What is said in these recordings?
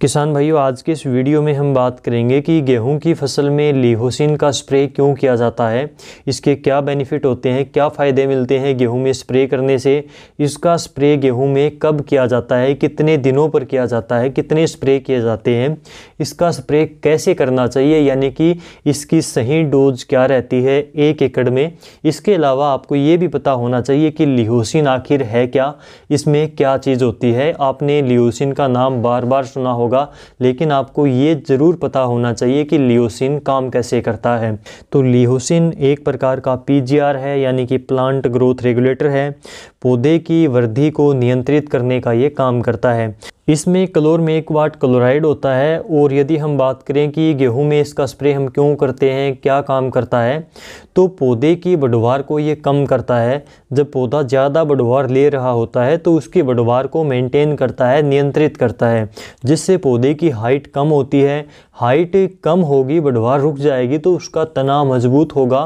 किसान भाइयों आज के इस वीडियो में हम बात करेंगे कि गेहूं की फसल में लीहोसिन का स्प्रे क्यों किया जाता है इसके क्या बेनिफिट होते हैं क्या फ़ायदे मिलते हैं गेहूं में स्प्रे करने से इसका स्प्रे गेहूं में कब किया जाता है कितने दिनों पर किया जाता है कितने स्प्रे किए जाते हैं इसका स्प्रे कैसे करना चाहिए यानी कि इसकी सही डोज क्या रहती है एक एकड़ में इसके अलावा आपको ये भी पता होना चाहिए कि लिहोसिन आखिर है क्या इसमें क्या चीज़ होती है आपने लिहोसिन का नाम बार बार सुना होगा होगा लेकिन आपको ये ज़रूर पता होना चाहिए कि लियोसिन काम कैसे करता है तो लियोसिन एक प्रकार का पी है यानी कि प्लांट ग्रोथ रेगुलेटर है पौधे की वृद्धि को नियंत्रित करने का ये काम करता है इसमें क्लोर में एक वाट क्लोराइड होता है और यदि हम बात करें कि गेहूं में इसका स्प्रे हम क्यों करते हैं क्या काम करता है तो पौधे की बढ़वार को ये कम करता है जब पौधा ज़्यादा बढ़वार ले रहा होता है तो उसकी बढ़वार को मेंटेन करता है नियंत्रित करता है जिससे पौधे की हाइट कम होती है हाइट कम होगी बढ़वार रुक जाएगी तो उसका तना मजबूत होगा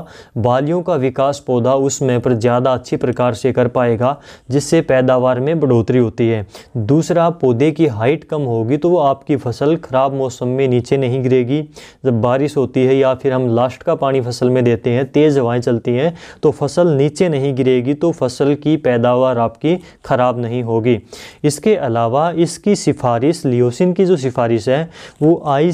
बालियों का विकास पौधा उसमें पर ज़्यादा अच्छी प्रकार से कर पाएगा जिससे पैदावार में बढ़ोतरी होती है दूसरा पौधे की हाइट कम होगी तो वो आपकी फसल ख़राब मौसम में नीचे नहीं गिरेगी जब बारिश होती है या फिर हम लास्ट का पानी फसल में देते हैं तेज़ हवाएं चलती हैं तो फसल नीचे नहीं गिरेगी तो फसल की पैदावार आपकी ख़राब नहीं होगी इसके अलावा इसकी सिफारिश लियोसिन की जो सिफारिश है वो आई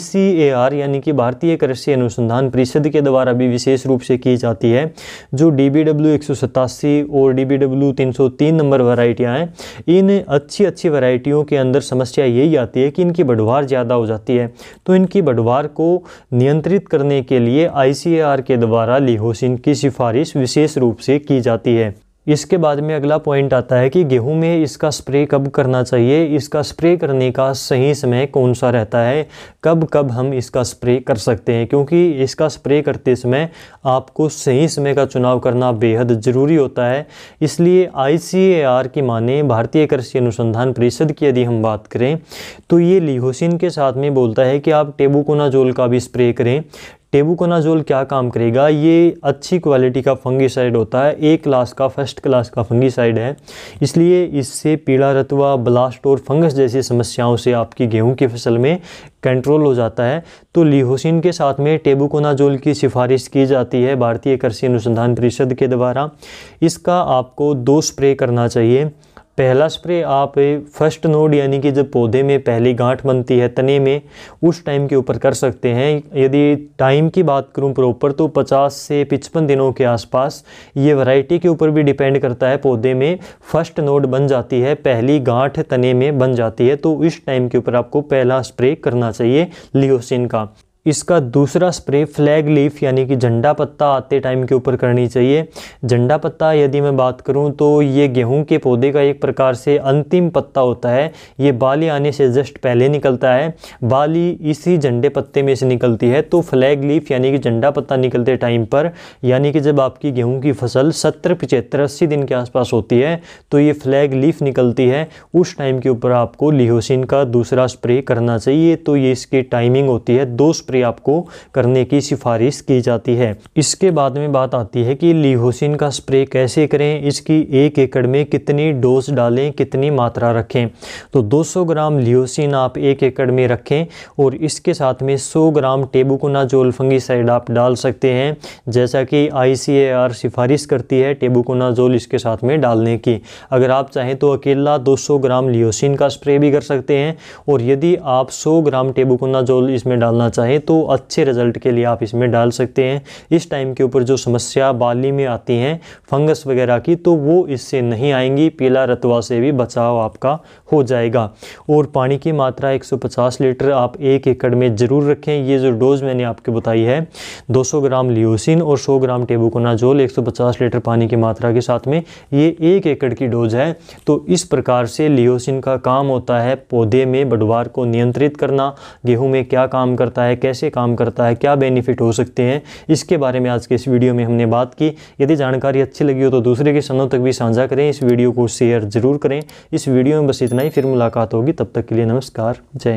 यानी कि भारतीय कृषि अनुसंधान परिषद के द्वारा भी विशेष रूप से की जाती है जो डी बी डब्ल्यू एक सौ सतासी और डी बी डब्ल्यू तीन सौ तीन नंबर वराइटियाँ हैं इन अच्छी अच्छी वराइटियों के अंदर समस्या यही आती है कि इनकी बढ़वार ज़्यादा हो जाती है तो इनकी बढ़वार को नियंत्रित करने के लिए आई के द्वारा लिहोसिन की सिफारिश विशेष रूप से की जाती है इसके बाद में अगला पॉइंट आता है कि गेहूं में इसका स्प्रे कब करना चाहिए इसका स्प्रे करने का सही समय कौन सा रहता है कब कब हम इसका स्प्रे कर सकते हैं क्योंकि इसका स्प्रे करते समय आपको सही समय का चुनाव करना बेहद ज़रूरी होता है इसलिए आई की माने भारतीय कृषि अनुसंधान परिषद की यदि हम बात करें तो ये लिहोसिन के साथ में बोलता है कि आप टेबुकोनाजोल का भी स्प्रे करें टेबुकोनाजोल क्या काम करेगा ये अच्छी क्वालिटी का फंगीसाइड होता है ए क्लास का फर्स्ट क्लास का फंगीसाइड है इसलिए इससे पीड़ा रतवा ब्लास्ट और फंगस जैसी समस्याओं से आपकी गेहूं की फसल में कंट्रोल हो जाता है तो लिहोसिन के साथ में टेबुकोनाजोल की सिफारिश की जाती है भारतीय कृषि अनुसंधान परिषद के द्वारा इसका आपको दो स्प्रे करना चाहिए पहला स्प्रे आप फर्स्ट नोड यानी कि जब पौधे में पहली गांठ बनती है तने में उस टाइम के ऊपर कर सकते हैं यदि टाइम की बात करूं प्रॉपर तो 50 से 55 दिनों के आसपास ये वैरायटी के ऊपर भी डिपेंड करता है पौधे में फर्स्ट नोड बन जाती है पहली गांठ तने में बन जाती है तो इस टाइम के ऊपर आपको पहला स्प्रे करना चाहिए लियोसिन का इसका दूसरा स्प्रे फ्लैग लीफ यानी कि झंडा पत्ता आते टाइम के ऊपर करनी चाहिए झंडा पत्ता यदि मैं बात करूं तो ये गेहूं के पौधे का एक प्रकार से अंतिम पत्ता होता है ये बाली आने से जस्ट पहले निकलता है बाली इसी झंडे पत्ते में से निकलती है तो फ्लैग लीफ यानी कि झंडा पत्ता निकलते टाइम पर यानी कि जब आपकी गेहूँ की फसल सत्तर पिचहत्तर अस्सी दिन के आसपास होती है तो ये फ्लैग लीफ निकलती है उस टाइम के ऊपर आपको लिहोसिन का दूसरा स्प्रे करना चाहिए तो ये इसकी टाइमिंग होती है दो स्प्रे सर्जरी आपको करने की सिफारिश की जाती है इसके बाद में बात आती है कि लीहोसिन का स्प्रे कैसे करें इसकी एक एकड़ में कितनी डोज डालें कितनी मात्रा रखें तो 200 ग्राम लियोसिन आप एक एकड़ में रखें और इसके साथ में 100 ग्राम टेबुकोनाजोल साइड आप डाल सकते हैं जैसा कि आई सिफारिश करती है जोल इसके साथ में डालने की अगर आप चाहें तो अकेला 200 ग्राम लियोसिन का स्प्रे भी कर सकते हैं और यदि आप 100 ग्राम जोल इसमें डालना चाहें तो अच्छे रिजल्ट के लिए आप इसमें डाल सकते हैं इस टाइम के ऊपर जो समस्या बाली में आती हैं फंगस वगैरह की तो वो इससे नहीं आएंगी पीला रतवा से भी बचाव आपका हो जाएगा और पानी की मात्रा 150 लीटर आप एक एकड़ में ज़रूर रखें ये जो डोज़ मैंने आपको बताई है 200 ग्राम लियोसिन और 100 ग्राम टेबुकोनाजोल 150 लीटर पानी की मात्रा के साथ में ये एक एकड़ की डोज है तो इस प्रकार से लियोसिन का काम होता है पौधे में बढ़वार को नियंत्रित करना गेहूँ में क्या काम करता है कैसे काम करता है क्या बेनिफिट हो सकते हैं इसके बारे में आज के इस वीडियो में हमने बात की यदि जानकारी अच्छी लगी हो तो दूसरे के सनों तक भी साझा करें इस वीडियो को शेयर ज़रूर करें इस वीडियो में बस इतना ही फिर मुलाकात होगी तब तक के लिए नमस्कार जय हिंद